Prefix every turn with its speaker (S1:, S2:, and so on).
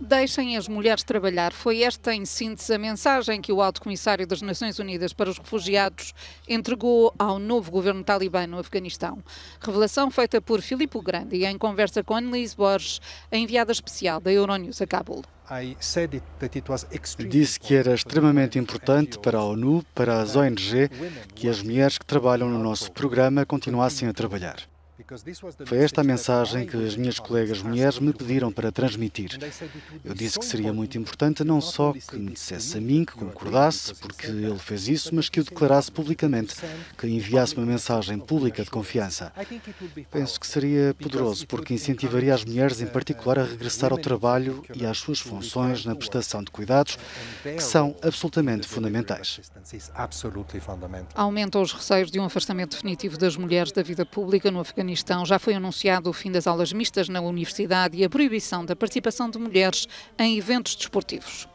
S1: Deixem as mulheres trabalhar. Foi esta, em síntese, a mensagem que o Alto Comissário das Nações Unidas para os Refugiados entregou ao novo governo talibã no Afeganistão. Revelação feita por Filipe Grande em conversa com Annelise Borges, a enviada especial da Euronews a Cabul.
S2: Disse que era extremamente importante para a ONU, para as ONG, que as mulheres que trabalham no nosso programa continuassem a trabalhar.
S3: Foi esta a mensagem
S2: que as minhas colegas mulheres me pediram para transmitir. Eu disse que seria muito importante não só que me dissesse a mim que concordasse, porque ele fez isso, mas que o declarasse publicamente, que enviasse uma mensagem pública de confiança. Penso que seria poderoso, porque incentivaria as mulheres, em particular, a regressar ao trabalho e às suas funções na prestação de cuidados, que são absolutamente fundamentais.
S1: Aumentam os receios de um afastamento definitivo das mulheres da vida pública no Afeganistão Afeganistão, já foi anunciado o fim das aulas mistas na universidade e a proibição da participação de mulheres em eventos desportivos.